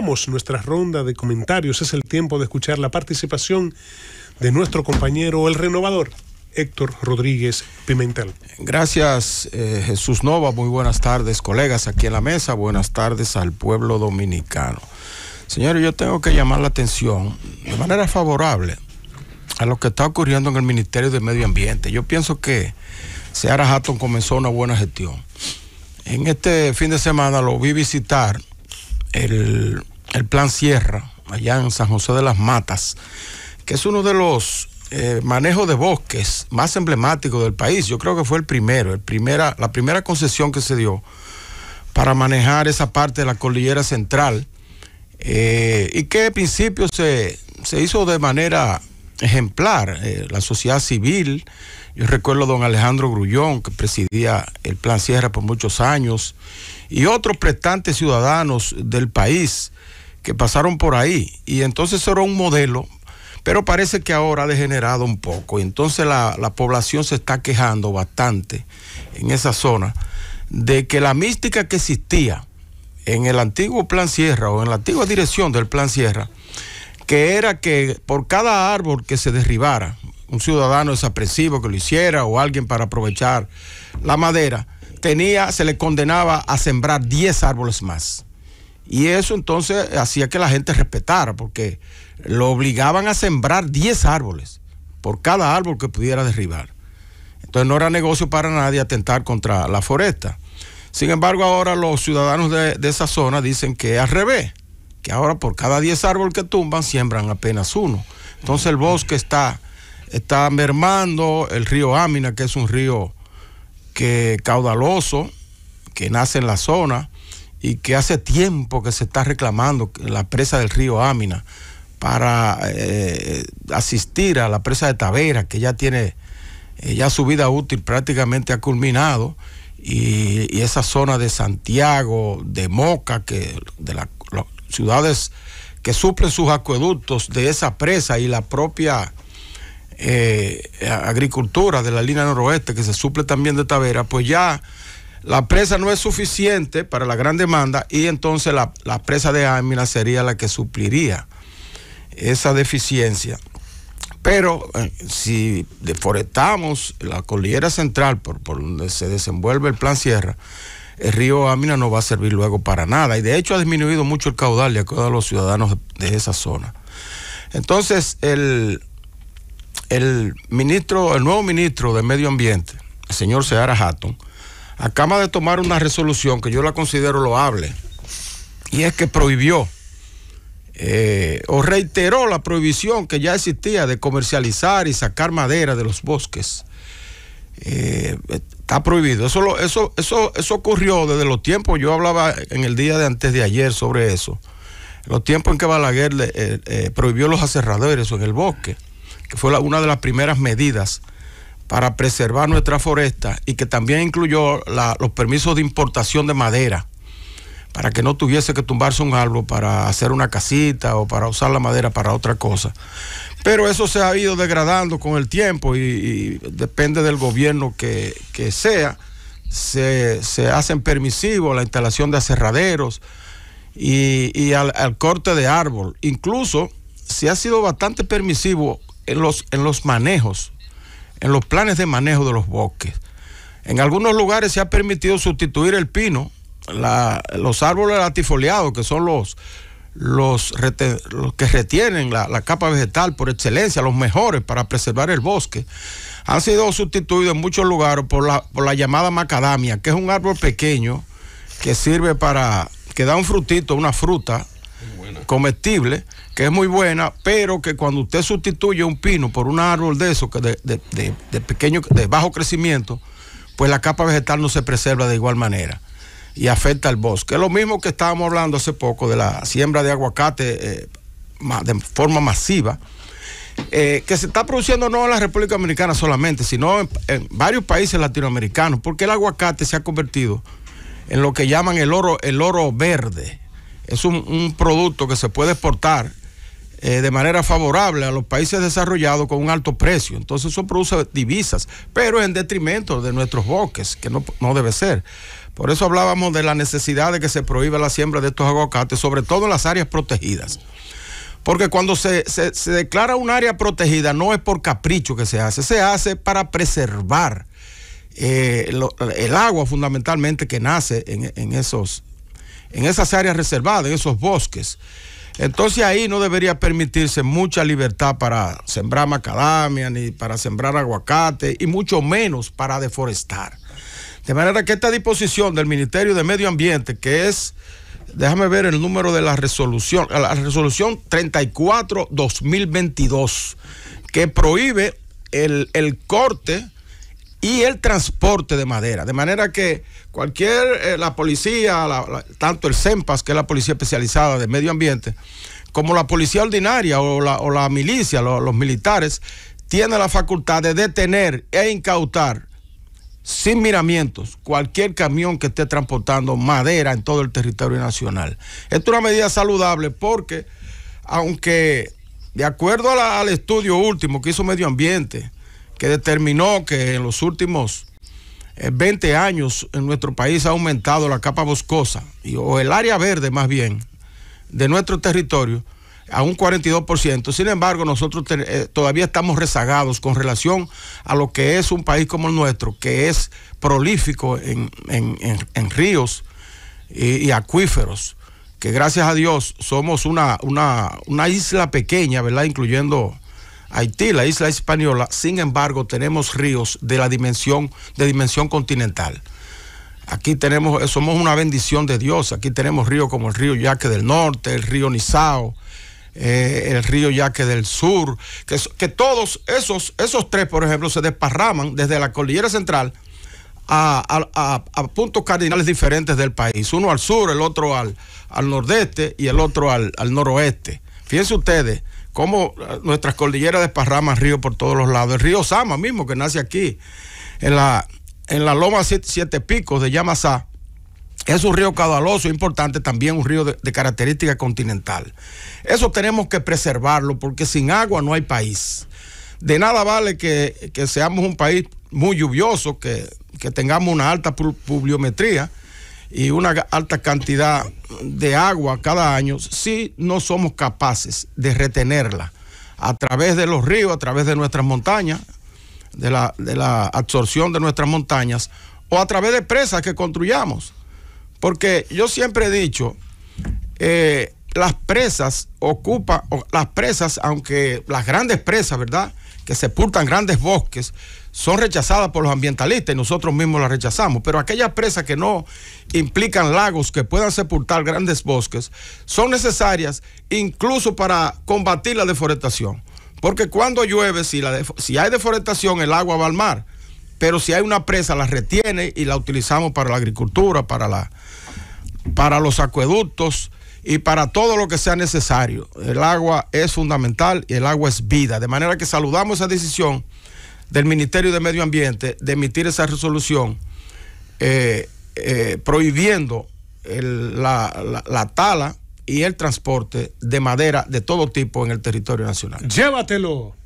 nuestra ronda de comentarios. Es el tiempo de escuchar la participación de nuestro compañero el renovador. Héctor Rodríguez Pimentel. Gracias, eh, Jesús Nova. Muy buenas tardes, colegas aquí en la mesa. Buenas tardes al pueblo dominicano. Señores, yo tengo que llamar la atención de manera favorable a lo que está ocurriendo en el Ministerio de Medio Ambiente. Yo pienso que Seara Hatton comenzó una buena gestión. En este fin de semana lo vi visitar el, plan Sierra, allá en San José de las Matas, que es uno de los eh, manejos de bosques más emblemáticos del país. Yo creo que fue el primero, el la primera concesión que se dio para manejar esa parte de la cordillera central eh, y que al principio se, se hizo de manera ejemplar. Eh, la sociedad civil, yo recuerdo a don Alejandro Grullón, que presidía el Plan Sierra por muchos años, y otros prestantes ciudadanos del país que pasaron por ahí. Y entonces era un modelo, pero parece que ahora ha degenerado un poco. Y entonces la, la población se está quejando bastante en esa zona de que la mística que existía en el antiguo Plan Sierra o en la antigua dirección del Plan Sierra, que era que por cada árbol que se derribara, un ciudadano desapresivo que lo hiciera o alguien para aprovechar la madera, tenía, se le condenaba a sembrar 10 árboles más. Y eso entonces hacía que la gente respetara, porque lo obligaban a sembrar 10 árboles por cada árbol que pudiera derribar. Entonces no era negocio para nadie atentar contra la foresta. Sin embargo, ahora los ciudadanos de, de esa zona dicen que al revés, que ahora por cada 10 árboles que tumban, siembran apenas uno. Entonces el bosque está, está mermando, el río Ámina, que es un río que caudaloso, que nace en la zona y que hace tiempo que se está reclamando la presa del río Ámina para eh, asistir a la presa de Tavera, que ya tiene, eh, ya su vida útil prácticamente ha culminado, y, y, esa zona de Santiago, de Moca, que, de la ciudades que suplen sus acueductos de esa presa y la propia eh, agricultura de la línea noroeste que se suple también de Tavera, pues ya la presa no es suficiente para la gran demanda y entonces la, la presa de Ámina sería la que supliría esa deficiencia. Pero eh, si deforestamos la cordillera central por, por donde se desenvuelve el plan Sierra, el río Amina no va a servir luego para nada. Y de hecho ha disminuido mucho el caudal, de acuerdo a los ciudadanos de esa zona. Entonces, el, el, ministro, el nuevo ministro de Medio Ambiente, el señor Seara Hatton, acaba de tomar una resolución que yo la considero loable, y es que prohibió eh, o reiteró la prohibición que ya existía de comercializar y sacar madera de los bosques. Eh, Está prohibido. Eso, eso, eso, eso ocurrió desde los tiempos. Yo hablaba en el día de antes de ayer sobre eso. Los tiempos en que Balaguer eh, eh, prohibió los aserradores en el bosque, que fue una de las primeras medidas para preservar nuestra foresta y que también incluyó los permisos de importación de madera, para que no tuviese que tumbarse un árbol para hacer una casita o para usar la madera para otra cosa. Pero eso se ha ido degradando con el tiempo y, depende del gobierno que, sea. Se, hacen permisivos la instalación de aserraderos y, al, corte de árbol. Incluso se ha sido bastante permisivo en los, en los manejos, en los planes de manejo de los bosques. En algunos lugares se ha permitido sustituir el pino, los árboles latifoliados, que son los, los, que retienen la, capa vegetal por excelencia, los mejores para preservar el bosque, han sido sustituidos en muchos lugares por la, llamada macadamia, que es un árbol pequeño que sirve para, que da un frutito, una fruta comestible, que es muy buena, pero que cuando usted sustituye un pino por un árbol de eso, de pequeño, de bajo crecimiento, pues la capa vegetal no se preserva de igual manera y afecta al bosque. Es lo mismo que estábamos hablando hace poco de la siembra de aguacate eh, de forma masiva, eh, que se está produciendo no en la República Dominicana solamente, sino en, varios países latinoamericanos, porque el aguacate se ha convertido en lo que llaman el oro, el oro verde. Es un, producto que se puede exportar eh, de manera favorable a los países desarrollados con un alto precio. Entonces eso produce divisas, pero en detrimento de nuestros bosques, que no, no debe ser. Por eso hablábamos de la necesidad de que se prohíba la siembra de estos aguacates, sobre todo en las áreas protegidas. Porque cuando se, declara un área protegida no es por capricho que se hace, se hace para preservar eh, el agua fundamentalmente que nace en, en, esos, en esas áreas reservadas, en esos bosques. Entonces ahí no debería permitirse mucha libertad para sembrar macadamia, ni para sembrar aguacate, y mucho menos para deforestar. De manera que esta disposición del Ministerio de Medio Ambiente, que es, déjame ver el número de la resolución, la resolución 34-2022, que prohíbe el, corte y el transporte de madera. De manera que cualquier, eh, la policía, tanto el CEMPAS, que es la policía especializada de medio ambiente, como la policía ordinaria o la, milicia, los militares, tiene la facultad de detener e incautar sin miramientos cualquier camión que esté transportando madera en todo el territorio nacional. Esto es una medida saludable porque, aunque de acuerdo al estudio último que hizo Medio Ambiente, que determinó que en los últimos 20 eh, años en nuestro país ha aumentado la capa boscosa, o el área verde más bien, de nuestro territorio, a un 42%. Sin embargo, nosotros eh, todavía estamos rezagados con relación a lo que es un país como el nuestro, que es prolífico en, ríos y, acuíferos, que gracias a Dios somos una, una isla pequeña, ¿verdad? Incluyendo Haití, la isla española. Sin embargo, tenemos ríos de la dimensión, de dimensión continental. Aquí tenemos, eh, somos una bendición de Dios. Aquí tenemos ríos como el río Yaque del Norte, el río Nizao, eh, el río Yaque del Sur, que, todos esos, esos tres, por ejemplo, se desparraman desde la cordillera central a, puntos cardinales diferentes del país, uno al sur, el otro al, al nordeste y el otro al, noroeste. Fíjense ustedes cómo eh, nuestras cordilleras desparraman ríos por todos los lados. El río Sama mismo, que nace aquí, en la, en la loma Siete, siete Picos de Yamasá, es un río caudaloso, importante, también un río de, característica continental. Eso tenemos que preservarlo porque sin agua no hay país. De nada vale que, seamos un país muy lluvioso, que, tengamos una alta publiometría y una alta cantidad de agua cada año si no somos capaces de retenerla a través de los ríos, a través de nuestras montañas, de la, de la absorción de nuestras montañas o a través de presas que construyamos. Porque yo siempre he dicho, eh, las presas ocupan, las presas, aunque las grandes presas, ¿verdad? Que sepultan grandes bosques, son rechazadas por los ambientalistas y nosotros mismos las rechazamos. Pero aquellas presas que no implican lagos que puedan sepultar grandes bosques son necesarias incluso para combatir la deforestación. Porque cuando llueve, si hay deforestación, el agua va al mar. Pero si hay una presa, la retiene y la utilizamos para la agricultura, para, la, para los acueductos y para todo lo que sea necesario. El agua es fundamental y el agua es vida. De manera que saludamos esa decisión del Ministerio de Medio Ambiente de emitir esa resolución eh, eh, prohibiendo la, la tala y el transporte de madera de todo tipo en el territorio nacional. Llévatelo.